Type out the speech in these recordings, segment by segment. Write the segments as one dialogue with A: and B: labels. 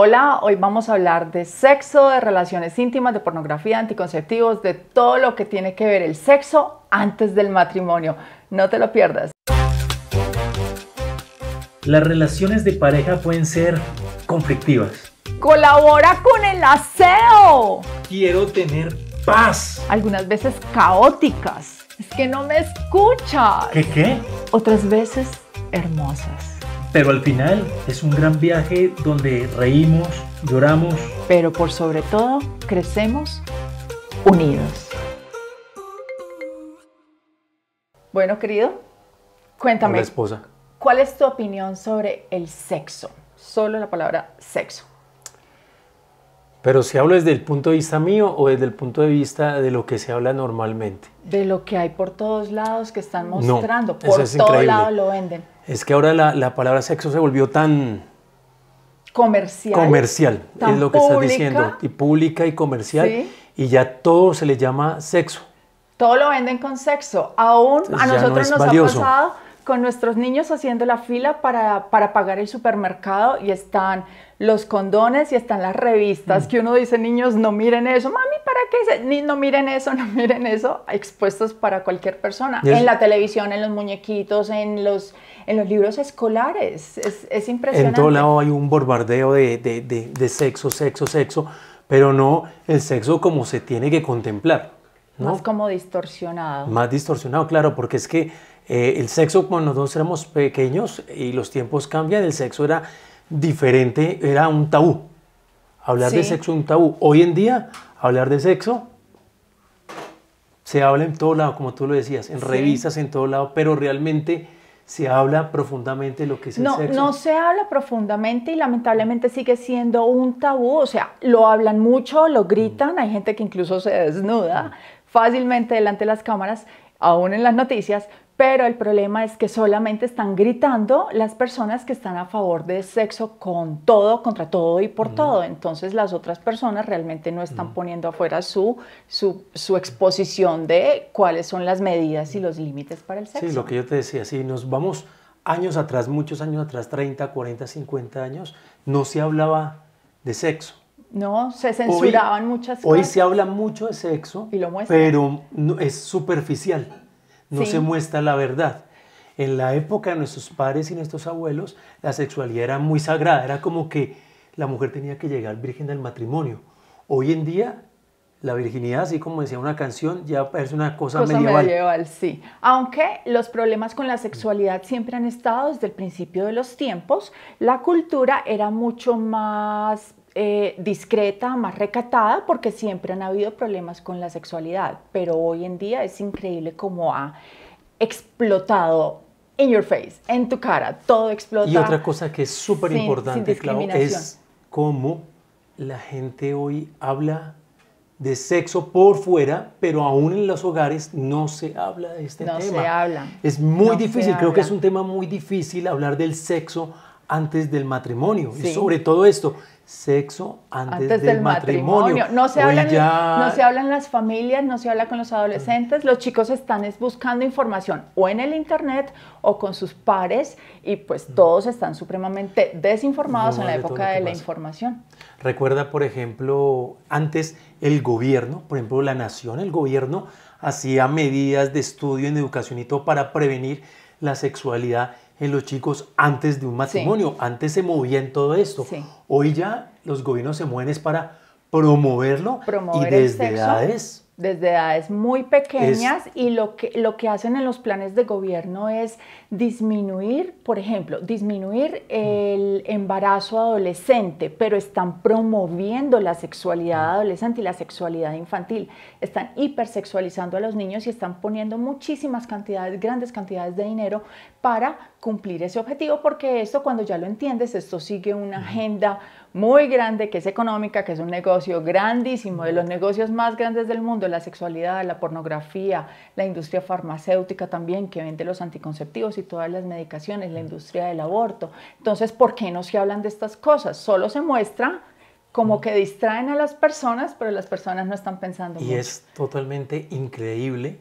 A: Hola, hoy vamos a hablar de sexo, de relaciones íntimas, de pornografía, anticonceptivos, de todo lo que tiene que ver el sexo antes del matrimonio. No te lo pierdas.
B: Las relaciones de pareja pueden ser conflictivas.
A: Colabora con el aseo. Quiero tener paz. Algunas veces caóticas. Es que no me escuchas. ¿Qué qué? Otras veces hermosas.
B: Pero al final es un gran viaje donde reímos, lloramos.
A: Pero por sobre todo, crecemos unidos. Bueno, querido, cuéntame. esposa. ¿Cuál es tu opinión sobre el sexo? Solo la palabra
B: sexo. Pero si hablo desde el punto de vista mío o desde el punto de vista de lo que se habla normalmente.
A: De lo que hay por todos lados que están mostrando, por todos lados lo venden.
B: Es que ahora la, palabra sexo se volvió tan
A: comercial. Comercial, es lo que estás diciendo,
B: y pública y comercial y ya todo se le llama sexo.
A: Todo lo venden con sexo, aún a nosotros nos ha pasado con nuestros niños haciendo la fila para, pagar el supermercado y están los condones y están las revistas mm. que uno dice, niños, no miren eso, mami, ¿para qué? no miren eso, no miren eso, expuestos para cualquier persona, en la televisión, en los muñequitos, en los, en los libros escolares, es, impresionante. En todo lado
B: hay un bombardeo de, sexo, sexo, sexo, pero no el sexo como se tiene que contemplar. ¿no? Más
A: como distorsionado. Más
B: distorsionado, claro, porque es que eh, el sexo cuando nosotros éramos pequeños y los tiempos cambian, el sexo era diferente, era un tabú. Hablar de sexo un tabú. Hoy en día, hablar de sexo se habla en todo lado, como tú lo decías, en revistas, en todo lado, pero realmente se habla profundamente lo que es no, el sexo. No
A: se habla profundamente y lamentablemente sigue siendo un tabú. O sea, lo hablan mucho, lo mm. gritan, hay gente que incluso se desnuda fácilmente delante de las cámaras, aún en las noticias, pero el problema es que solamente están gritando las personas que están a favor de sexo con todo, contra todo y por mm. todo. Entonces las otras personas realmente no están mm. poniendo afuera su, su, exposición de cuáles son las medidas y los límites para el sexo. Sí, lo que
B: yo te decía, si nos vamos años atrás, muchos años atrás, 30, 40, 50 años, no se hablaba de sexo.
A: No, se censuraban muchas cosas. Hoy se
B: habla mucho de sexo, pero es superficial no se muestra la verdad. En la época de nuestros padres y nuestros abuelos, la sexualidad era muy sagrada, era como que la mujer tenía que llegar virgen del matrimonio. Hoy en día, la virginidad, así como decía una canción, ya es una cosa, cosa
A: sí. Aunque los problemas con la sexualidad siempre han estado desde el principio de los tiempos, la cultura era mucho más eh, discreta, más recatada, porque siempre han habido problemas con la sexualidad, pero hoy en día es increíble cómo ha explotado in your face, en tu cara, todo explota. Y otra
B: cosa que es súper importante, Clau, es cómo la gente hoy habla de sexo por fuera, pero aún en los hogares no se habla de este tema. No se habla. Es muy difícil, creo que es un tema muy difícil hablar del sexo antes del matrimonio y sobre todo esto, sexo antes, del, matrimonio. No, se hablan, ya... no se
A: hablan las familias, no se habla con los adolescentes, los chicos están buscando información o en el internet o con sus pares y pues mm. todos están supremamente desinformados en la época de, la información.
B: Recuerda, por ejemplo, antes el gobierno, por ejemplo, la nación, el gobierno hacía medidas de estudio en educación y todo para prevenir la sexualidad en los chicos antes de un matrimonio. Antes se movía en todo esto. Hoy ya los gobiernos se mueven es para promoverlo y desde edades
A: desde edades muy pequeñas y lo que, lo que hacen en los planes de gobierno es disminuir, por ejemplo, disminuir mm. el embarazo adolescente, pero están promoviendo la sexualidad ah. adolescente y la sexualidad infantil. Están hipersexualizando a los niños y están poniendo muchísimas cantidades, grandes cantidades de dinero para cumplir ese objetivo, porque esto cuando ya lo entiendes, esto sigue una mm. agenda muy grande, que es económica, que es un negocio grandísimo, de los negocios más grandes del mundo, la sexualidad, la pornografía, la industria farmacéutica también, que vende los anticonceptivos y todas las medicaciones, la industria del aborto. Entonces, ¿por qué no se hablan de estas cosas? Solo se muestra como que distraen a las personas, pero las personas no están pensando. Y es
B: totalmente increíble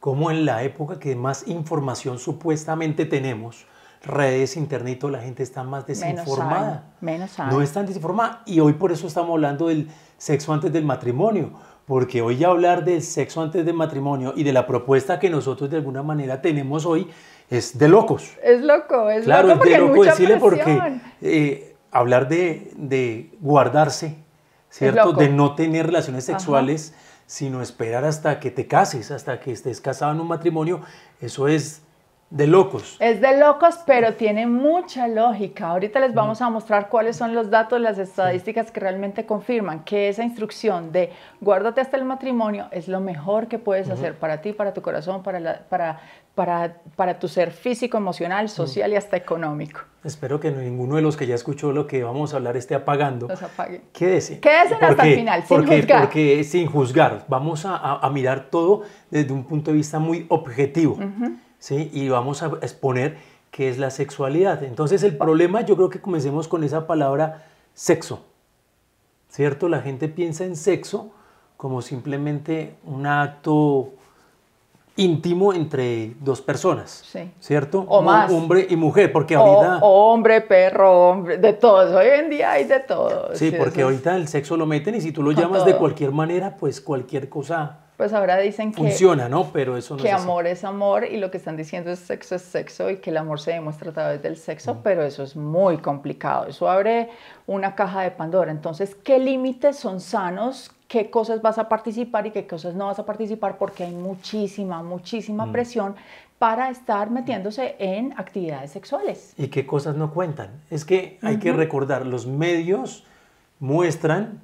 B: cómo en la época que más información supuestamente tenemos, redes, internet, la gente está más desinformada.
A: Menos, menos No están
B: tan desinformada. Y hoy por eso estamos hablando del sexo antes del matrimonio. Porque hoy hablar del sexo antes del matrimonio y de la propuesta que nosotros de alguna manera tenemos hoy es de locos.
A: Es loco, es loco. Claro, es de loco decirle porque
B: eh, hablar de, guardarse, ¿cierto? De no tener relaciones sexuales. sino esperar hasta que te cases, hasta que estés casado en un matrimonio, eso es de locos.
A: Es de locos, pero tiene mucha lógica. Ahorita les vamos a mostrar cuáles son los datos, las estadísticas que realmente confirman que esa instrucción de guárdate hasta el matrimonio es lo mejor que puedes hacer para ti, para tu corazón, para, para, para, tu ser físico, emocional, social y hasta económico.
B: Espero que ninguno de los que ya escuchó lo que vamos a hablar esté apagando. Los apague. Quédese. Quédese hasta el final, sin juzgar. Porque sin juzgar. Vamos a, mirar todo desde un punto de vista muy objetivo. ¿sí? y vamos a exponer qué es la sexualidad. Entonces el problema, yo creo que comencemos con esa palabra sexo. ¿Cierto? La gente piensa en sexo como simplemente un acto íntimo entre dos personas, ¿cierto? O más. Hombre y mujer, porque ahorita...
A: O, hombre, perro, hombre, de todos. Hoy en día hay de todos.
B: Sí, porque ahorita el sexo lo meten y si tú lo llamas de cualquier manera, pues cualquier cosa
A: pues ahora dicen que... Funciona, ¿no?
B: Pero eso Que amor
A: es amor y lo que están diciendo es sexo es sexo y que el amor se demuestra a través del sexo, mm. pero eso es muy complicado. Eso abre una caja de Pandora. Entonces, ¿qué límites son sanos? ¿Qué cosas vas a participar y qué cosas no vas a participar? Porque hay muchísima, muchísima mm. presión para estar metiéndose en actividades sexuales.
B: ¿Y qué cosas no cuentan? Es que hay que recordar, los medios muestran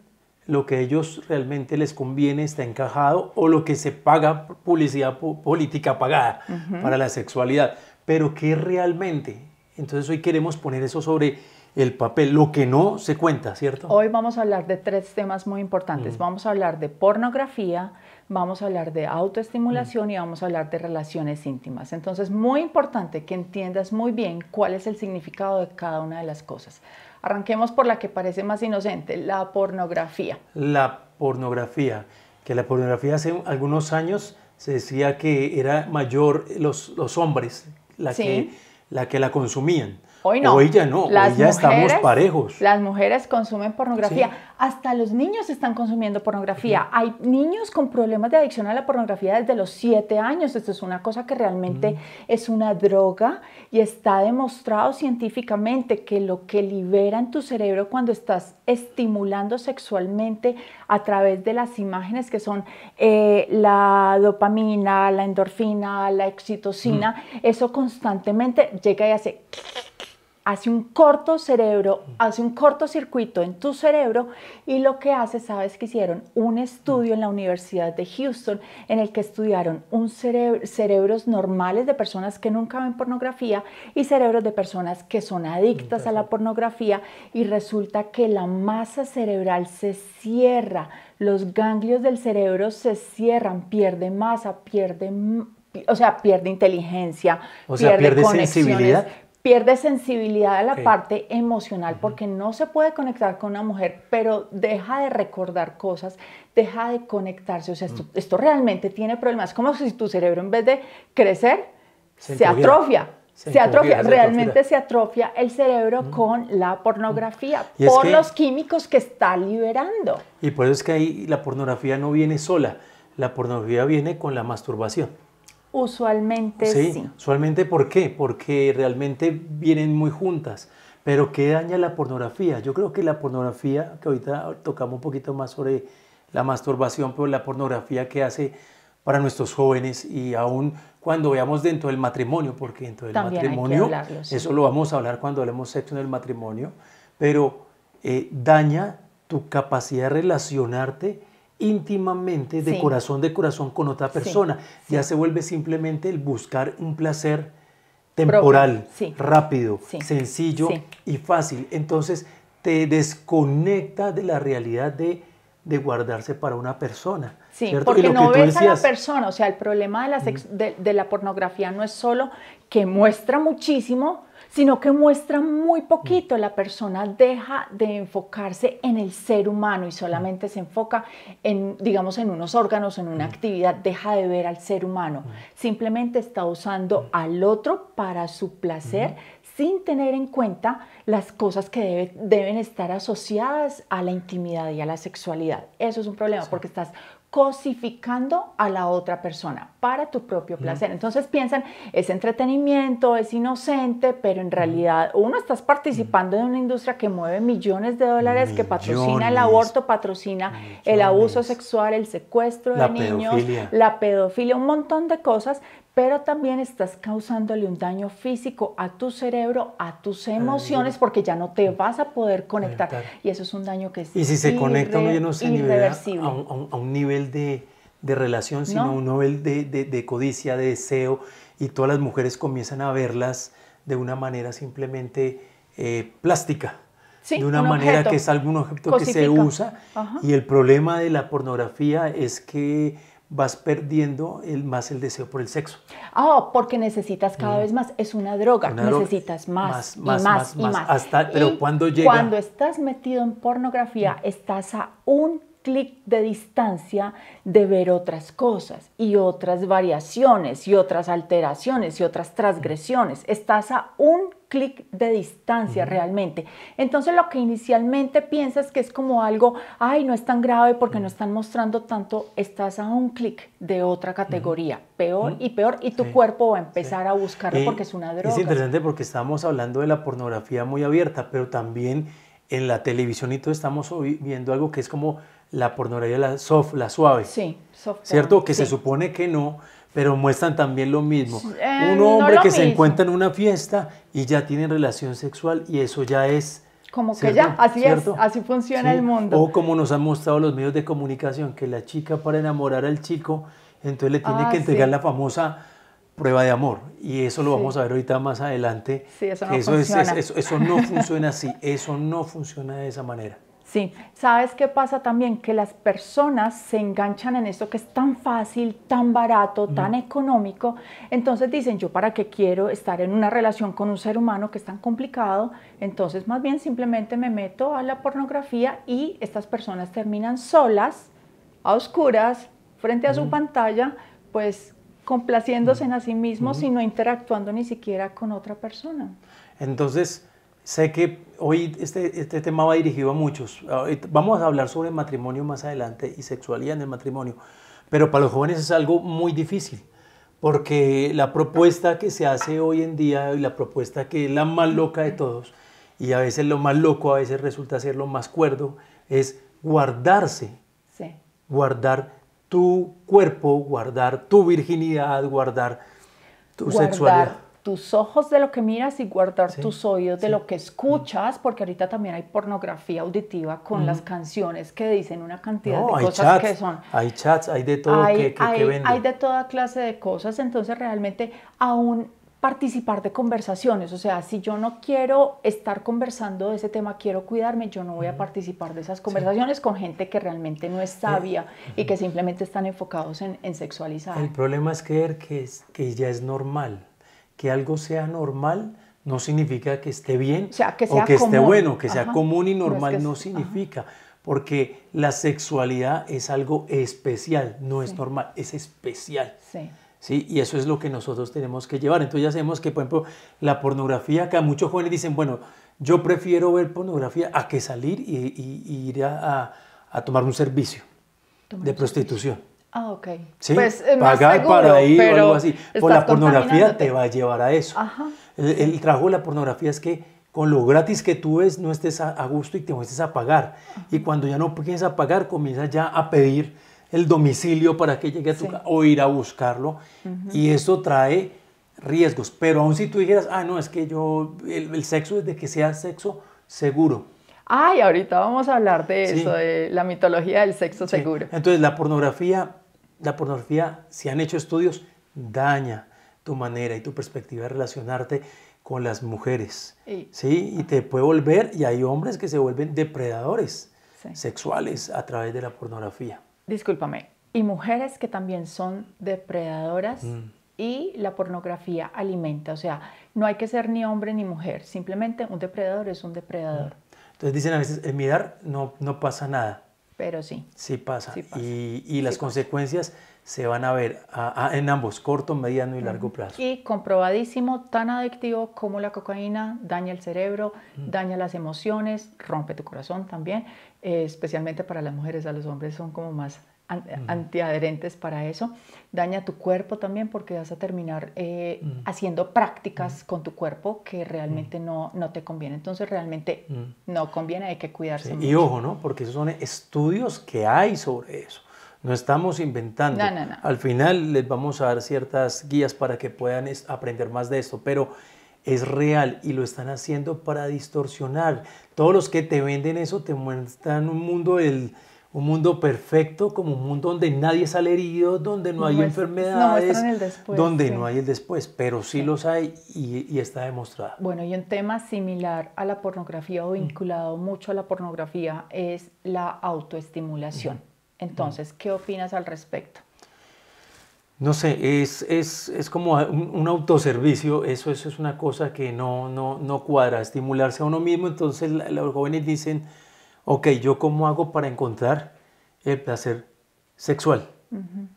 B: lo que a ellos realmente les conviene está encajado o lo que se paga publicidad política pagada para la sexualidad, pero que realmente, entonces hoy queremos poner eso sobre el papel, lo que no se cuenta, ¿cierto?
A: Hoy vamos a hablar de tres temas muy importantes. Mm. Vamos a hablar de pornografía, vamos a hablar de autoestimulación mm. y vamos a hablar de relaciones íntimas. Entonces, muy importante que entiendas muy bien cuál es el significado de cada una de las cosas. Arranquemos por la que parece más inocente, la pornografía.
B: La pornografía, que la pornografía hace algunos años se decía que era mayor los, hombres la, que, la que la consumían.
A: Hoy no. ya no. ya estamos parejos. Las mujeres consumen pornografía. Hasta los niños están consumiendo pornografía. Hay niños con problemas de adicción a la pornografía desde los 7 años. Esto es una cosa que realmente es una droga y está demostrado científicamente que lo que libera en tu cerebro cuando estás estimulando sexualmente a través de las imágenes que son eh, la dopamina, la endorfina, la excitocina, eso constantemente llega y hace hace un corto cerebro, mm. hace un cortocircuito en tu cerebro y lo que hace, sabes que hicieron un mm. estudio en la Universidad de Houston en el que estudiaron un cerebros normales de personas que nunca ven pornografía y cerebros de personas que son adictas a la pornografía y resulta que la masa cerebral se cierra, los ganglios del cerebro se cierran, pierde masa, pierde o sea, pierde inteligencia, pierde sensibilidad, pierde sensibilidad a la parte emocional porque no se puede conectar con una mujer, pero deja de recordar cosas, deja de conectarse. O sea, esto, realmente tiene problemas. Es como si tu cerebro en vez de crecer,
B: se, atrofia.
A: Se, atrofia, realmente se atrofia el cerebro con la pornografía, por los químicos que está liberando.
B: Y por eso es que ahí la pornografía no viene sola, la pornografía viene con la masturbación.
A: Usualmente
B: Usualmente, ¿por qué? Porque realmente vienen muy juntas. Pero ¿qué daña la pornografía? Yo creo que la pornografía, que ahorita tocamos un poquito más sobre la masturbación, pero la pornografía que hace para nuestros jóvenes y aún cuando veamos dentro del matrimonio, porque dentro del matrimonio, eso lo vamos a hablar cuando hablemos sexo en el matrimonio, pero eh, daña tu capacidad de relacionarte íntimamente, de corazón de corazón con otra persona. Ya se vuelve simplemente el buscar un placer
A: temporal, rápido, sencillo
B: y fácil. Entonces te desconecta de la realidad de, guardarse para una persona. Sí, porque no ves a la
A: persona. O sea, el problema de la, de la pornografía no es solo que muestra muchísimo, sino que muestra muy poquito. Mm. La persona deja de enfocarse en el ser humano y solamente mm. se enfoca en, digamos, en unos órganos, en una mm. actividad, deja de ver al ser humano. Simplemente está usando al otro para su placer sin tener en cuenta las cosas que deben estar asociadas a la intimidad y a la sexualidad. Eso es un problema porque estás cosificando a la otra persona para tu propio placer. Entonces piensan, es entretenimiento, es inocente, pero en realidad uno estás participando de una industria que mueve millones de dólares, que patrocina el aborto, patrocina el abuso sexual, el secuestro de niños, la pedofilia, un montón de cosas, pero también estás causándole un daño físico a tu cerebro, a tus emociones, porque ya no te vas a poder conectar. Y eso es un daño que es... Y si se conecta irreversible. a
B: un nivel de, relación, sino un nivel de, codicia, de deseo, y todas las mujeres comienzan a verlas de una manera simplemente eh, plástica, de una manera que es algún objeto que se usa, y el problema de la pornografía es que vas perdiendo el, más el deseo por el sexo.
A: Ah, oh, porque necesitas cada mm. vez más, es una droga, necesitas Más, más, y más, y más, Hasta, pero cuando llega... Cuando estás metido en pornografía, mm. estás a un clic de distancia de ver otras cosas y otras variaciones y otras alteraciones y otras transgresiones. Estás a un clic de distancia realmente. Entonces lo que inicialmente piensas que es como algo, ay, no es tan grave porque no están mostrando tanto, estás a un clic de otra categoría, peor y peor, y tu cuerpo va a empezar a buscarlo eh, porque es una droga. Es interesante
B: porque estamos hablando de la pornografía muy abierta, pero también en la televisión y todo estamos viendo algo que es como la pornografía, la soft, la suave. Sí, soft. ¿Cierto? Que se supone que no, pero muestran también lo mismo. Eh, Un hombre que se encuentra en una fiesta y ya tiene relación sexual y eso ya es... Como que ya, así es,
A: así funciona el mundo. O
B: como nos han mostrado los medios de comunicación, que la chica para enamorar al chico, entonces le tiene ah, que entregar la famosa prueba de amor. Y eso lo vamos a ver ahorita más adelante. eso no funciona. así, eso no funciona de esa manera.
A: Sí, ¿sabes qué pasa también? Que las personas se enganchan en esto que es tan fácil, tan barato, tan económico. Entonces dicen, yo para qué quiero estar en una relación con un ser humano que es tan complicado. Entonces más bien simplemente me meto a la pornografía y estas personas terminan solas, a oscuras, frente a su pantalla, pues complaciéndose en a sí mismo, sino interactuando ni siquiera con otra
B: persona. Entonces, sé que hoy este, este tema va dirigido a muchos. Vamos a hablar sobre matrimonio más adelante y sexualidad en el matrimonio, pero para los jóvenes es algo muy difícil. Porque la propuesta que se hace hoy en día y la propuesta que es la más loca de todos, y a veces lo más loco, a veces resulta ser lo más cuerdo, es guardarse. Sí. Guardar tu cuerpo, guardar tu virginidad, guardar tu sexualidad. guardar
A: Tus ojos de lo que miras y guardar tus oídos de lo que escuchas, porque ahorita también hay pornografía auditiva con las canciones que dicen una cantidad de cosas que son.
B: Hay chats, hay de todo que, Hay de
A: toda clase de cosas, entonces realmente aún participar de conversaciones, o sea, si yo no quiero estar conversando de ese tema, quiero cuidarme, yo no voy a participar de esas conversaciones con gente que realmente no es eh, sabia y que simplemente están enfocados en, sexualizar. El
B: problema es creer que, que ya es normal, que algo sea normal no significa que esté bien o, que esté bueno, que sea común y normal no, significa, porque la sexualidad es algo especial, no es normal, es especial. Sí. ¿sí? Y eso es lo que nosotros tenemos que llevar. Entonces ya sabemos que, por ejemplo, la pornografía, acá muchos jóvenes dicen, bueno, yo prefiero ver pornografía a que salir y, ir a, tomar un servicio de prostitución. Ah, ok. Sí, pues, eh, pagar para ir o algo así. Pues la pornografía te va a llevar a eso. El, trabajo de la pornografía es que con lo gratis que tú ves no estés a, gusto y te muestres a pagar. Y cuando ya no piensas a pagar, comienzas ya a pedir el domicilio para que llegue a tu casa o ir a buscarlo. Y eso trae riesgos. Pero aun si tú dijeras, ah, no, es que yo, el, sexo es de que sea sexo seguro.
A: Ay, ahorita vamos a hablar de eso, de la mitología del sexo seguro.
B: Entonces, la pornografía, la pornografía, si han hecho estudios, daña tu manera y tu perspectiva de relacionarte con las mujeres. ¿sí? y te puede volver, y hay hombres que se vuelven depredadores sexuales a través de la pornografía discúlpame,
A: y mujeres que también son depredadoras mm. y la pornografía alimenta. O sea, no hay que ser ni hombre ni mujer, simplemente un depredador es un depredador. Mm.
B: Entonces dicen a veces, en mirar no, no pasa nada. Pero sí. Sí pasa. Y, las consecuencias se van a ver en ambos, corto, mediano y largo plazo.
A: Y comprobadísimo, tan adictivo como la cocaína, daña el cerebro, daña las emociones, rompe tu corazón también, eh, especialmente para las mujeres, a los hombres son como más antiadherentes para eso, daña tu cuerpo también porque vas a terminar eh, haciendo prácticas con tu cuerpo que realmente no, no te conviene, entonces realmente no conviene, hay que cuidarse. Y ojo, ¿no?
B: Porque esos son estudios que hay sobre eso no estamos inventando. Al final les vamos a dar ciertas guías para que puedan aprender más de esto, pero es real y lo están haciendo para distorsionar. Todos los que te venden eso te muestran un mundo un mundo perfecto, como un mundo donde nadie sale herido, donde no, hay enfermedades, donde no hay el después, pero sí, los hay y, está demostrado.
A: Bueno, y un tema similar a la pornografía o vinculado mucho a la pornografía es la autoestimulación. Entonces, ¿qué opinas al respecto?
B: No sé, es, como un, autoservicio, eso, es una cosa que no, no, cuadra, estimularse a uno mismo, entonces los jóvenes dicen, ok, ¿yo cómo hago para encontrar el placer sexual?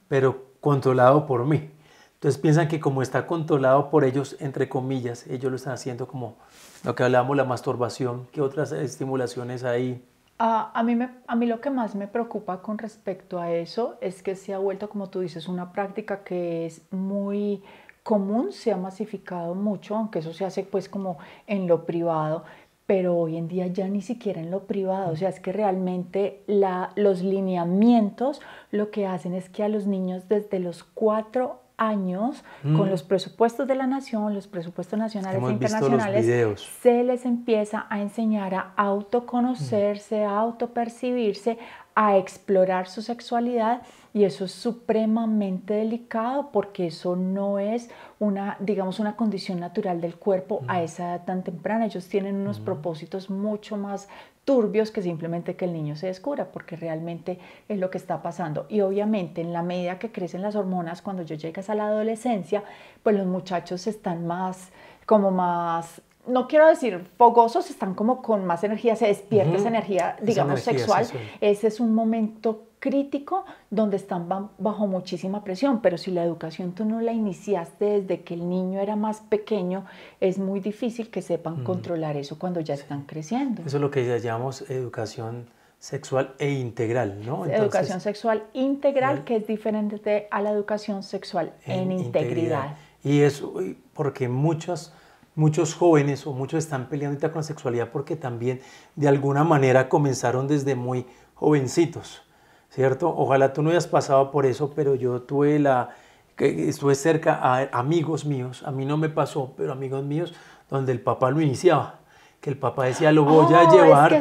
B: Pero controlado por mí. Entonces piensan que como está controlado por ellos, entre comillas, ellos lo están haciendo como lo que hablábamos, la masturbación, ¿qué otras estimulaciones hay a,
A: mí a mí lo que más me preocupa con respecto a eso es que se ha vuelto, como tú dices, una práctica que es muy común, se ha masificado mucho, aunque eso se hace pues como en lo privado, pero hoy en día ya ni siquiera en lo privado, o sea, es que realmente la, los lineamientos lo que hacen es que a los niños desde los 4 años con mm. los presupuestos de la nación, los presupuestos nacionales e internacionales, se les empieza a enseñar a autoconocerse, a autopercibirse, a explorar su sexualidad y eso es supremamente delicado porque eso no es una, digamos, una condición natural del cuerpo a mm. esa edad tan temprana. Ellos tienen unos mm. propósitos mucho más turbios que simplemente que el niño se descubra, porque realmente es lo que está pasando. Y obviamente en la medida que crecen las hormonas, cuando yo llegas a la adolescencia, pues los muchachos están más, como más no quiero decir fogosos, están como con más energía, se despierta esa energía, digamos, sexual. Ese es un momento crítico donde están bajo muchísima presión, pero si la educación tú no la iniciaste desde que el niño era más pequeño, es muy difícil que sepan mm. controlar eso cuando ya están creciendo.
B: Eso es lo que llamamos educación sexual e integral, ¿no? educación
A: sexual integral, que es diferente a la educación sexual en, integridad.
B: Y eso porque muchos, muchos jóvenes o muchos están peleando con la sexualidad porque también de alguna manera comenzaron desde muy jovencitos. ¿cierto? Ojalá tú no hayas pasado por eso, pero yo tuve la, estuve cerca a amigos míos, a mí no me pasó, pero amigos míos, donde el papá lo iniciaba, que el papá decía, lo voy a oh, llevar,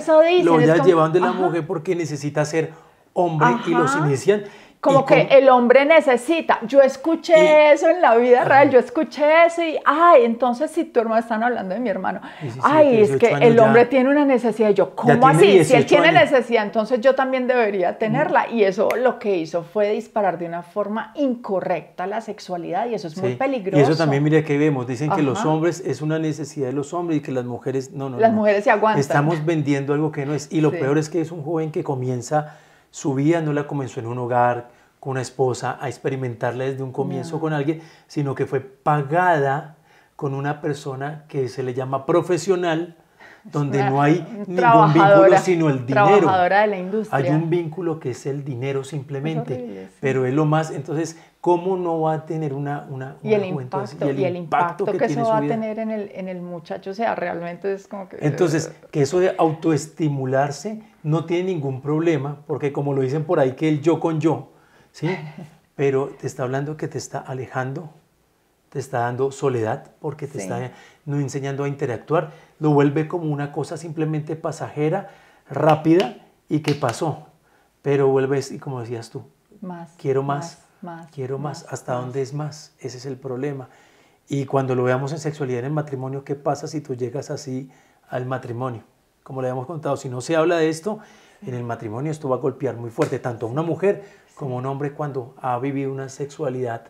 B: lo voy a llevar de la mujer porque necesita ser hombre y los inician como que
A: el hombre necesita. Yo escuché eso en la vida real, yo escuché eso y, ay, entonces si tu hermano están hablando de mi hermano, ay, es que el hombre tiene una necesidad. yo, ¿cómo así? Si él tiene necesidad, entonces yo también debería mm. tenerla. Y eso lo que hizo fue disparar de una forma incorrecta la sexualidad y eso es muy peligroso. Y eso también,
B: mira que vemos, dicen que los hombres es una necesidad de los hombres y que las mujeres, no, no. Las mujeres se aguantan. Estamos vendiendo algo que no es. Y lo peor es que es un joven que comienza su vida no la comenzó en un hogar, con una esposa, a experimentarla desde un comienzo con alguien, sino que fue pagada con una persona que se le llama profesional, donde no hay ningún vínculo sino el dinero. Hay un vínculo que es el dinero simplemente, pero es lo más, entonces, ¿cómo no va a tener una... una, y, el impacto, y, el impacto, que, eso va a
A: tener en el, en el muchacho, o sea, realmente es como que... Entonces,
B: eh, que eso de autoestimularse no tiene ningún problema, porque como lo dicen por ahí, que el yo con yo, ¿sí? Pero te está hablando que te está alejando, te está dando soledad, porque te está no enseñando a interactuar, lo vuelve como una cosa simplemente pasajera, rápida y que pasó, pero vuelves, y como decías tú, más, quiero más, quiero más, hasta dónde es más, ese es el problema. Y cuando lo veamos en sexualidad en matrimonio, ¿qué pasa si tú llegas así al matrimonio? como le habíamos contado, si no se habla de esto, en el matrimonio esto va a golpear muy fuerte, tanto a una mujer como a un hombre cuando ha vivido una sexualidad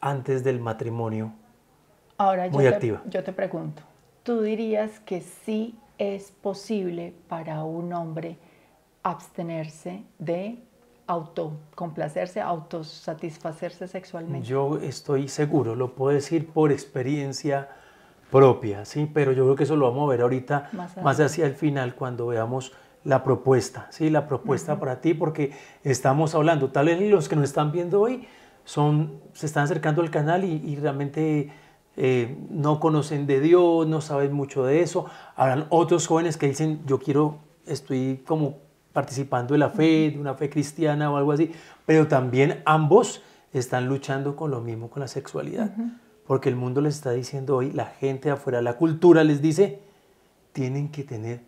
B: antes del matrimonio
A: Ahora, muy activa. yo te pregunto, ¿tú dirías que sí es posible para un hombre abstenerse de autocomplacerse, autosatisfacerse sexualmente?
B: Yo estoy seguro, lo puedo decir por experiencia propia, ¿sí? Pero yo creo que eso lo vamos a ver ahorita más, hacia el final cuando veamos la propuesta, ¿sí? La propuesta para ti, porque estamos hablando, tal vez los que nos están viendo hoy son, se están acercando al canal y, realmente eh, no conocen de Dios, no saben mucho de eso. Habrán otros jóvenes que dicen, yo quiero, estoy como participando de la fe, de una fe cristiana o algo así, pero también ambos están luchando con lo mismo, con la sexualidad. Porque el mundo les está diciendo hoy, la gente afuera, la cultura les dice, tienen que tener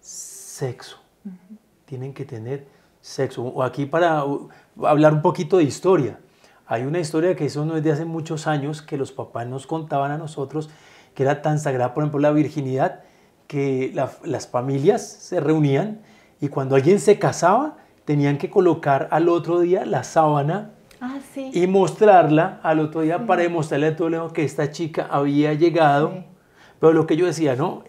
B: sexo. Tienen que tener sexo. O aquí para uh, hablar un poquito de historia. Hay una historia que eso no es de hace muchos años que los papás nos contaban a nosotros que era tan sagrada, por ejemplo, la virginidad, que las familias se reunían y cuando alguien se casaba tenían que colocar al otro día la sábana Ah, y mostrarla al otro día para demostrarle a todo el mundo que esta chica había llegado. Pero lo que yo decía, ¿no?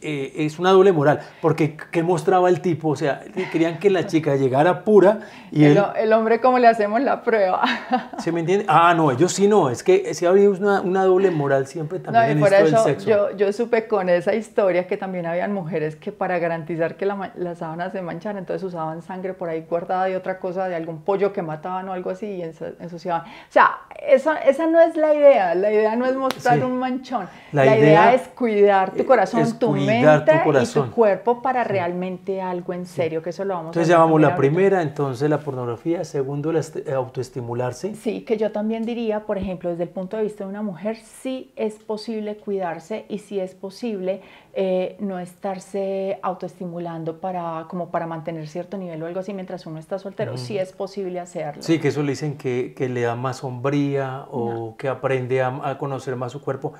B: Eh, es una doble moral, porque ¿qué mostraba el tipo? O sea, querían que la chica llegara pura y el, el hombre, ¿cómo le hacemos la prueba? ¿Se me entiende? Ah, no, ellos sí no, es que si había una, una doble moral siempre también no, en esto eso, del sexo.
A: Yo, supe con esa historia que también habían mujeres que para garantizar que la, las sábanas se mancharan, entonces usaban sangre por ahí guardada y otra cosa, de algún pollo que mataban o algo así y ensuciaban. O sea, esa, esa no es la idea, la idea no es mostrar un manchón, la, idea, es cuidar tu eh, corazón, tu y tu cuerpo para realmente algo en serio, que eso lo vamos entonces, Entonces llamamos la primera,
B: entonces la pornografía, segundo la este, eh, autoestimularse. Sí,
A: que yo también diría, por ejemplo, desde el punto de vista de una mujer, sí es posible cuidarse y sí es posible eh, no estarse autoestimulando para, como para mantener cierto nivel o algo así mientras uno está soltero, sí es posible hacerlo. Sí, que
B: eso le dicen que, le da más sombría o que aprende a, a conocer más su cuerpo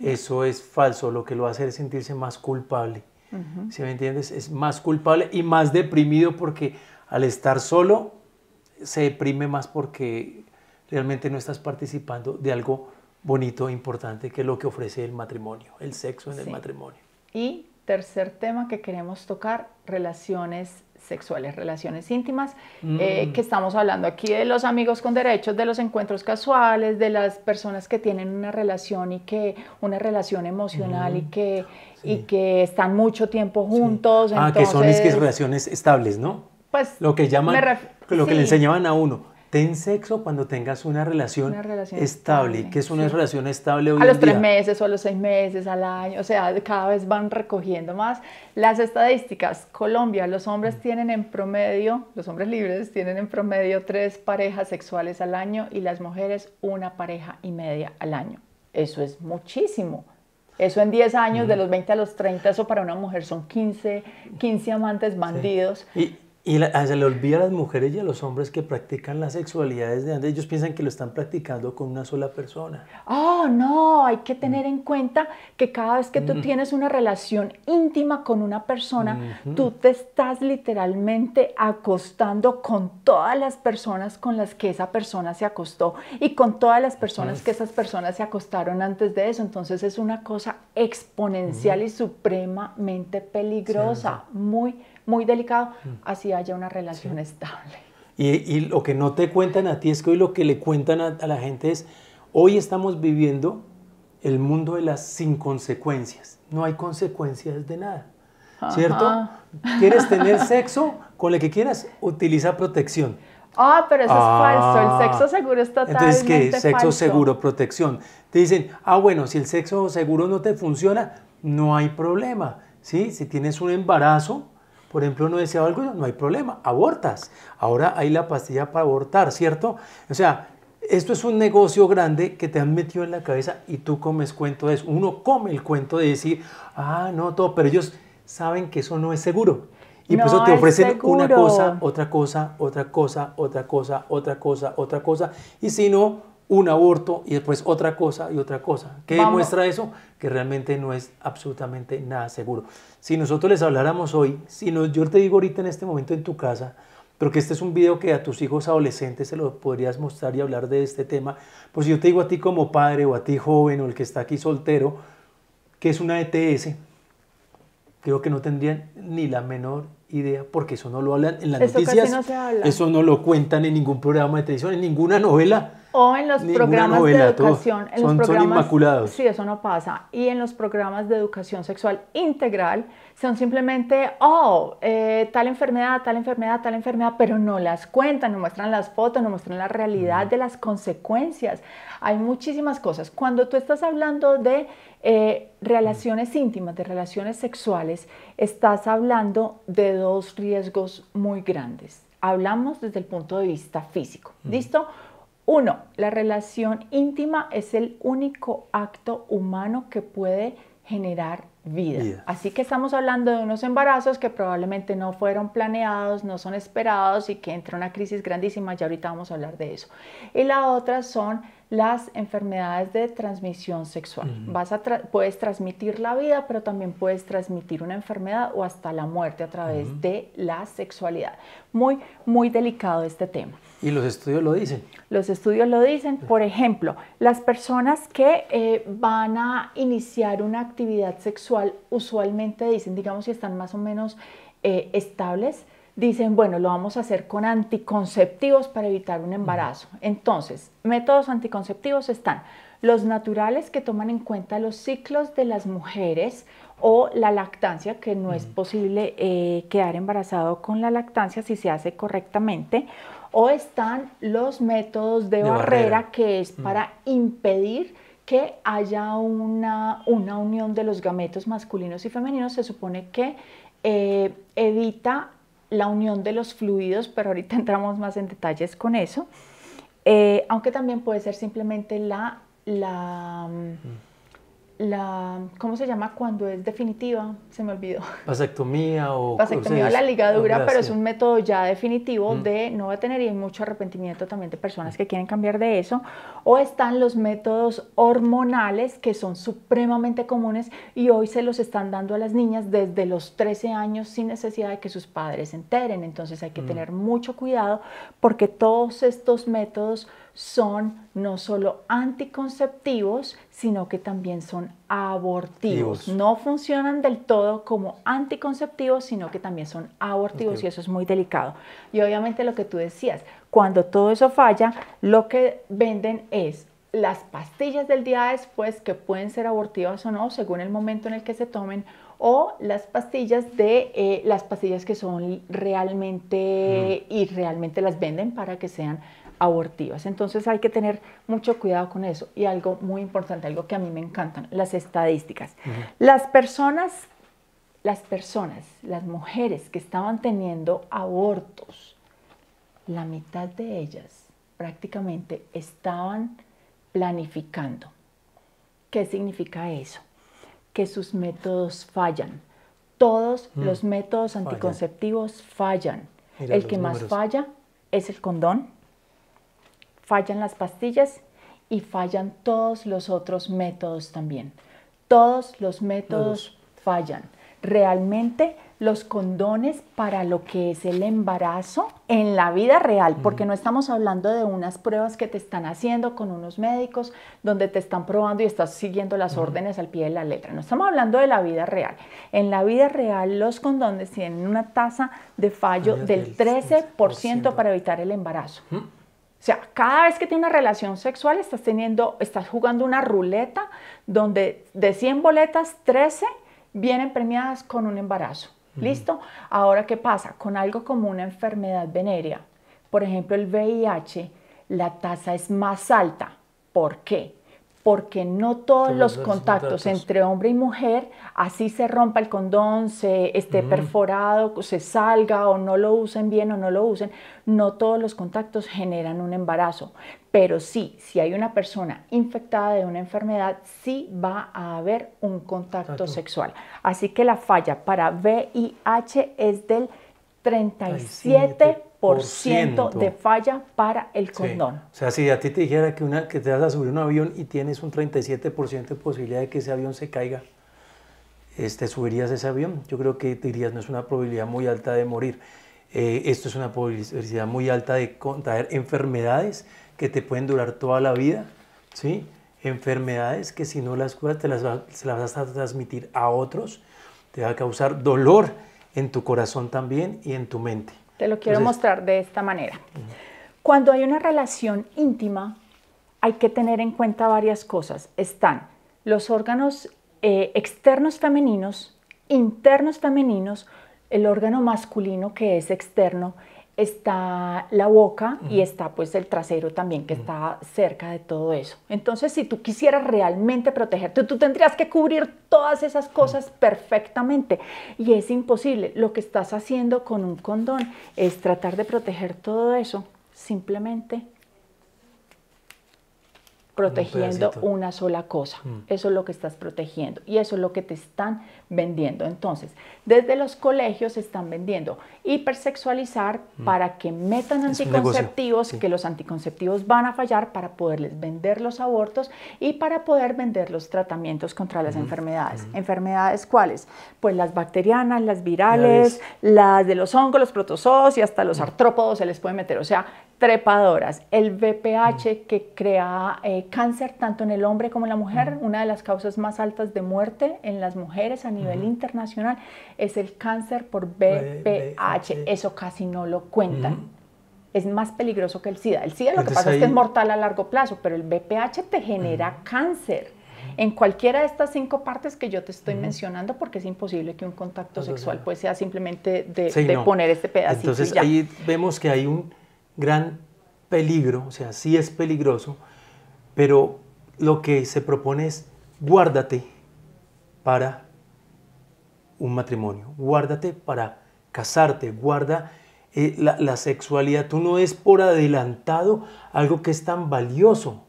B: eso es falso, lo que lo hace es sentirse más culpable. ¿Sí me entiendes? Es más culpable y más deprimido porque al estar solo se deprime más porque realmente no estás participando de algo bonito, e importante, que es lo que ofrece el matrimonio, el sexo en el matrimonio.
A: Y tercer tema que queremos tocar, relaciones sexuales, relaciones íntimas, mm. eh, que estamos hablando aquí de los amigos con derechos, de los encuentros casuales, de las personas que tienen una relación y que, una relación emocional y mm. que, y que están mucho tiempo juntos. Ah, que son es
B: relaciones estables, ¿no? Pues. Lo que llaman, lo que le enseñaban a uno, ten sexo cuando tengas una relación, estable, que es una relación estable A los tres
A: meses o a los seis meses, al año, o sea, cada vez van recogiendo más. Las estadísticas, Colombia, los hombres mm. tienen en promedio, los hombres libres tienen en promedio tres parejas sexuales al año y las mujeres una pareja y media al año. Eso es muchísimo. Eso en 10 años, de mm. los 20 a los 30, eso para una mujer son 15, 15 amantes bandidos.
B: Y ah, se le olvida a las mujeres y a los hombres que practican las sexualidades de antes. Ellos piensan que lo están practicando con una sola persona.
A: Oh, no, hay que tener mm. en cuenta que cada vez que tú mm. tienes una relación íntima con una persona, tú te estás literalmente acostando con todas las personas con las que esa persona se acostó y con todas las personas que esas personas se acostaron antes de eso. Entonces es una cosa exponencial y supremamente peligrosa, muy muy delicado, mm. así haya una relación estable.
B: Y, lo que no te cuentan a ti es que hoy lo que le cuentan a, la gente es, hoy estamos viviendo el mundo de las sin consecuencias. No hay consecuencias de nada. ¿Cierto? ¿Quieres tener sexo? Con el que quieras, utiliza protección.
A: Ah, pero eso es falso. El sexo ah. seguro está Entonces, ¿qué? Sexo seguro,
B: protección. Te dicen, ah, bueno, si el sexo seguro no te funciona, no hay problema. ¿sí? Si tienes un embarazo, por ejemplo, no deseaba algo, no hay problema, abortas. Ahora hay la pastilla para abortar, ¿cierto? O sea, esto es un negocio grande que te han metido en la cabeza y tú comes cuento de eso. Uno come el cuento de decir, ah, no, todo, pero ellos saben que eso no es seguro. Y por pues eso te ofrecen una cosa, otra cosa, otra cosa, otra cosa, otra cosa, otra cosa. Y si no, un aborto y después otra cosa y otra cosa. ¿Qué demuestra eso? Que realmente no es absolutamente nada seguro. Si nosotros les habláramos hoy, si yo te digo ahorita en este momento en tu casa, porque este es un video que a tus hijos adolescentes se lo podrías mostrar y hablar de este tema, pues yo te digo a ti como padre o a ti joven o el que está aquí soltero, que es una ETS, creo que no tendrían ni la menor idea porque eso no lo hablan en las noticias, eso no lo cuentan en ningún programa de televisión, en ninguna novela
A: o en los programas de educación. En son, los inmaculados. Sí, eso no pasa. Y en los programas de educación sexual integral son simplemente, oh, eh, tal enfermedad, tal enfermedad, tal enfermedad, pero no las cuentan, no muestran las fotos, no muestran la realidad de las consecuencias. Hay muchísimas cosas. Cuando tú estás hablando de eh, relaciones íntimas, de relaciones sexuales, estás hablando de dos riesgos muy grandes. Hablamos desde el punto de vista físico. ¿Listo? Uno, la relación íntima es el único acto humano que puede generar vida. Así que estamos hablando de unos embarazos que probablemente no fueron planeados, no son esperados y que entra una crisis grandísima ya ahorita vamos a hablar de eso. Y la otra son las enfermedades de transmisión sexual. Vas a puedes transmitir la vida, pero también puedes transmitir una enfermedad o hasta la muerte a través de la sexualidad. Muy, muy delicado este tema.
B: Y los estudios lo dicen.
A: Los estudios lo dicen. Por ejemplo, las personas que eh, van a iniciar una actividad sexual usualmente dicen, digamos si están más o menos eh, estables, dicen, bueno, lo vamos a hacer con anticonceptivos para evitar un embarazo. Entonces, métodos anticonceptivos están los naturales que toman en cuenta los ciclos de las mujeres o la lactancia, que no es posible eh, quedar embarazado con la lactancia si se hace correctamente o están los métodos de, barrera, que es mm. para impedir que haya una, unión de los gametos masculinos y femeninos. Se supone que eh, evita la unión de los fluidos, pero ahorita entramos más en detalles con eso. Eh, aunque también puede ser simplemente la, mm, mm la, ¿cómo se llama cuando es definitiva? Se me olvidó.
B: Vasectomía o... Vasectomía o, la ligadura, pero es un
A: método ya definitivo mm. de no tener y hay mucho arrepentimiento también de personas que quieren cambiar de eso. O están los métodos hormonales que son supremamente comunes y hoy se los están dando a las niñas desde los 13 años sin necesidad de que sus padres se enteren. Entonces hay que mm. tener mucho cuidado porque todos estos métodos son no solo anticonceptivos, sino que también son abortivos. No funcionan del todo como anticonceptivos, sino que también son abortivos y eso es muy delicado. Y obviamente lo que tú decías, cuando todo eso falla, lo que venden es las pastillas del día después que pueden ser abortivas o no, según el momento en el que se tomen, o las pastillas de eh, las pastillas que son realmente mm. y realmente las venden para que sean abortivas. Entonces hay que tener mucho cuidado con eso. Y algo muy importante, algo que a mí me encantan, las estadísticas. Las personas, las personas, las mujeres que estaban teniendo abortos, la mitad de ellas prácticamente estaban planificando. ¿Qué significa eso? Que sus métodos fallan. Todos mm. los métodos anticonceptivos fallan. el que más falla es el condón, fallan las pastillas y fallan todos los otros métodos también. Todos los métodos fallan. Realmente los condones para lo que es el embarazo en la vida real, porque no estamos hablando de unas pruebas que te están haciendo con unos médicos donde te están probando y estás siguiendo las órdenes al pie de la letra. No estamos hablando de la vida real. En la vida real los condones tienen una tasa de fallo del 13% para evitar el embarazo. O sea, cada vez que tienes una relación sexual estás teniendo, estás jugando una ruleta donde de 100 boletas, 13 vienen premiadas con un embarazo. ¿Listo? Ahora, ¿qué pasa? Con algo como una enfermedad venérea, por ejemplo, el VIH, la tasa es más alta. ¿Por qué? porque no todos los contactos entre hombre y mujer, así se rompa el condón, se esté perforado, se salga o no lo usen bien o no lo usen, no todos los contactos generan un embarazo. Pero sí, si hay una persona infectada de una enfermedad, sí va a haber un contacto sexual. Así que la falla para VIH es del 37% por ciento de falla para el condón.
B: O sea, si a ti te dijera que, una, que te vas a subir un avión y tienes un 37% de posibilidad de que ese avión se caiga, este, ¿subirías ese avión? Yo creo que dirías, no es una probabilidad muy alta de morir. Eh, esto es una probabilidad muy alta de contraer enfermedades que te pueden durar toda la vida, ¿sí? Enfermedades que si no las curas te las vas a transmitir a otros, te va a causar dolor en tu corazón también y en tu mente.
A: Te lo quiero mostrar de esta manera. Cuando hay una relación íntima, hay que tener en cuenta varias cosas. Están los órganos eh, externos femeninos, internos femeninos, el órgano masculino que es externo está la boca y está pues el trasero también que está cerca de todo eso. Entonces, si tú quisieras realmente protegerte, tú tendrías que cubrir todas esas cosas perfectamente y es imposible. Lo que estás haciendo con un condón es tratar de proteger todo eso simplemente protegiendo una sola cosa. Eso es lo que estás protegiendo y eso es lo que te están vendiendo. Entonces, desde los colegios se están vendiendo hipersexualizar mm. para que metan anticonceptivos, que los anticonceptivos van a fallar para poderles vender los abortos y para poder vender los tratamientos contra las enfermedades. ¿Enfermedades cuáles? Pues las bacterianas, las virales, las de los hongos, los protozoos y hasta los mm. artrópodos se les puede meter. O sea, trepadoras, el VPH mm. que crea eh, cáncer tanto en el hombre como en la mujer, una de las causas más altas de muerte en las mujeres nivel internacional es el cáncer por BPH, Eso casi no lo cuentan es más peligroso que el SIDA. El SIDA lo que pasa es que es mortal a largo plazo, pero el BPH te genera cáncer en cualquiera de estas cinco partes que yo te estoy mencionando, porque es imposible que un contacto sexual pues sea simplemente de, poner este pedacito. Entonces y ya. ahí
B: vemos que hay un gran peligro, o sea, sí es peligroso, pero lo que se propone es guárdate para un matrimonio, guárdate para casarte, guarda eh, la, sexualidad. Tú no es por adelantado algo que es tan valioso,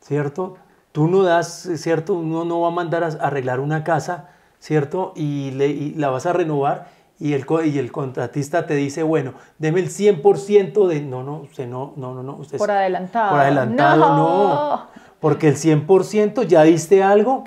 B: ¿cierto? Tú no das, ¿cierto? Uno no va a mandar a arreglar una casa, ¿cierto? Y, la vas a renovar y el, y el contratista te dice, bueno, deme el 100% de... No, no, usted no, no, no, no. Usted por
A: adelantado. Por adelantado, no. no.
B: Porque el 100% ya diste algo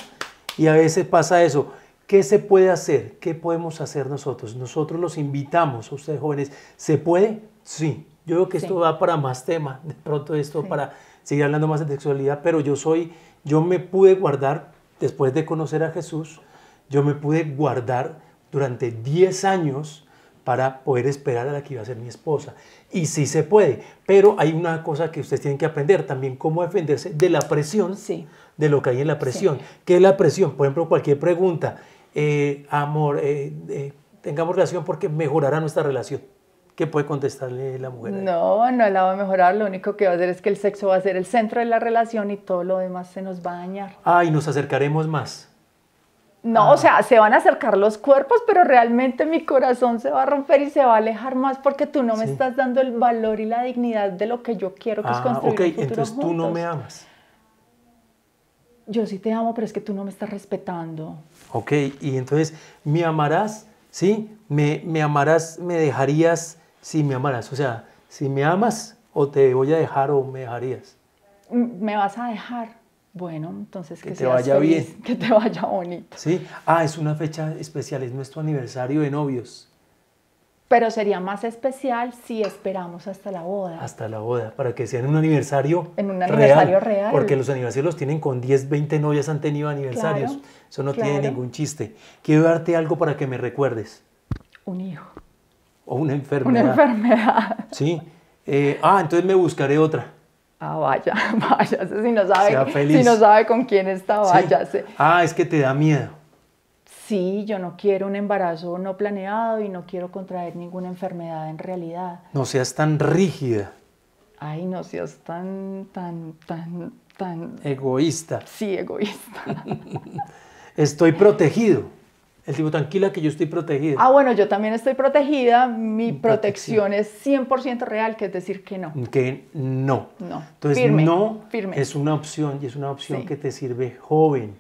B: y a veces pasa eso. ¿Qué se puede hacer? ¿Qué podemos hacer nosotros? Nosotros los invitamos, ustedes jóvenes, ¿se puede? Sí. Yo creo que esto va para más tema, de pronto esto para seguir hablando más de sexualidad, pero yo soy, yo me pude guardar, después de conocer a Jesús, yo me pude guardar durante 10 años para poder esperar a la que iba a ser mi esposa. Y sí se puede, pero hay una cosa que ustedes tienen que aprender también, cómo defenderse de la presión, sí. de lo que hay en la presión. ¿Qué es la presión? Por ejemplo, cualquier pregunta, eh, amor, eh, eh, tengamos relación porque mejorará nuestra relación. ¿Qué puede contestarle la mujer?
A: No, no la va a mejorar, lo único que va a hacer es que el sexo va a ser el centro de la relación y todo lo demás se nos va a dañar.
B: Ah, y nos acercaremos más.
A: No, ah. o sea, se van a acercar los cuerpos, pero realmente mi corazón se va a romper y se va a alejar más porque tú no me estás dando el valor y la dignidad de lo que yo quiero que es ah, construir. Ok, un entonces tú no me amas yo sí te amo, pero es que tú no me estás respetando.
B: Ok, y entonces, ¿me amarás? ¿Sí? ¿Me, me amarás? sí me amarás me dejarías? si me amarás. O sea, si me amas o te voy a dejar o me dejarías.
A: Mm, me vas a dejar. Bueno, entonces que, te seas vaya bien. Que te vaya bonito.
B: Sí. Ah, es una fecha especial, es nuestro aniversario de novios.
A: Pero sería más especial si esperamos hasta la boda.
B: Hasta la boda, para que sea en un aniversario En un aniversario real. Porque los aniversarios los tienen con 10, 20 novias han tenido aniversarios. Eso no tiene ningún chiste. Quiero darte algo para que me recuerdes. Un hijo. O una enfermedad. Una
A: enfermedad.
B: Sí. Eh, ah, entonces me buscaré otra.
A: Ah, vaya, vaya. Si no sabe, con quién está, váyase.
B: Ah, es que te da miedo
A: sí, yo no quiero un embarazo no planeado y no quiero contraer ninguna enfermedad en realidad.
B: No seas tan rígida.
A: Ay, no seas tan, tan, tan, tan...
B: Egoísta. Sí, egoísta. estoy protegido. El tipo, tranquila que yo estoy protegida. Ah, bueno,
A: yo también estoy protegida. Mi protección, es 100% real, que es decir que no.
B: Que no. No. Entonces, firme, no firme. es una opción y es una opción que te sirve joven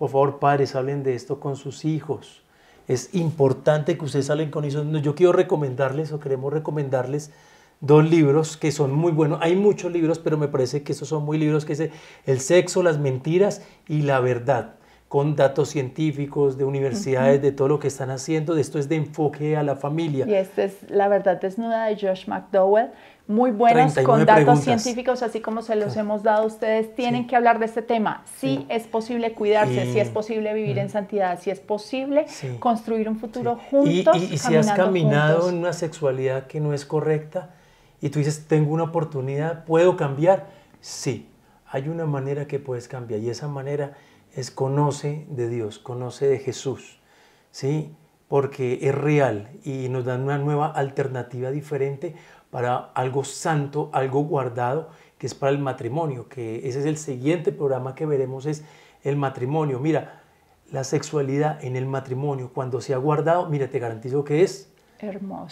B: por favor, padres, hablen de esto con sus hijos. Es importante que ustedes salen con eso. Yo quiero recomendarles o queremos recomendarles dos libros que son muy buenos. Hay muchos libros, pero me parece que esos son muy libros que es El sexo, las mentiras y la verdad con datos científicos de universidades, de todo lo que están haciendo. Esto es de enfoque a la familia. Y
A: esta es La verdad desnuda de Josh McDowell. Muy buenas con datos científicos, así como se los hemos dado a ustedes. Tienen que hablar de este tema. Sí, es posible cuidarse, sí. es posible vivir en santidad, sí es posible construir un futuro juntos. Y, si has caminado en
B: una sexualidad que no es correcta y tú dices, tengo una oportunidad, puedo cambiar. Sí, hay una manera que puedes cambiar y esa manera es conoce de Dios, conoce de Jesús, ¿sí? Porque es real y nos dan una nueva alternativa diferente para algo santo, algo guardado, que es para el matrimonio, que ese es el siguiente programa que veremos, es el matrimonio. Mira, la sexualidad en el matrimonio, cuando se ha guardado, mira, te garantizo que es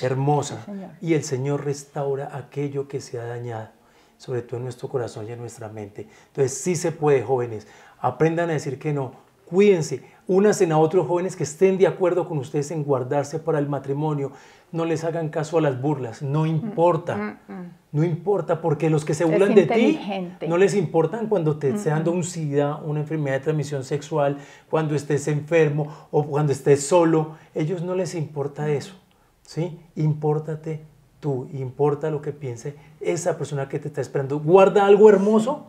B: hermosa. y el Señor restaura aquello que se ha dañado, sobre todo en nuestro corazón y en nuestra mente. Entonces sí se puede, jóvenes. Aprendan a decir que no. Cuídense. en a otros jóvenes que estén de acuerdo con ustedes en guardarse para el matrimonio. No les hagan caso a las burlas. No importa. Mm, mm, mm. No importa porque los que se burlan de ti no les importan cuando te esté dando un SIDA, una enfermedad de transmisión sexual, cuando estés enfermo o cuando estés solo. Ellos no les importa eso. ¿sí? Impórtate tú, importa lo que piense esa persona que te está esperando. Guarda algo hermoso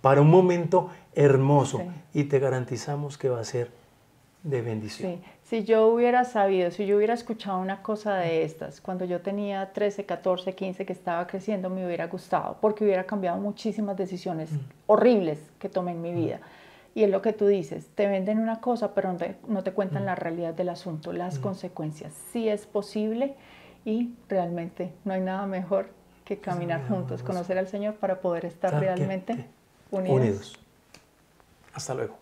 B: para un momento hermoso y te garantizamos que va a ser de bendición.
A: Si yo hubiera sabido, si yo hubiera escuchado una cosa de estas, cuando yo tenía 13, 14, 15, que estaba creciendo, me hubiera gustado, porque hubiera cambiado muchísimas decisiones mm. horribles que tomé en mi mm. vida. Y es lo que tú dices, te venden una cosa, pero no te, cuentan mm. la realidad del asunto, las consecuencias. si es posible y realmente no hay nada mejor caminar juntos, conocer al Señor para poder estar realmente
B: unidos. Hasta luego.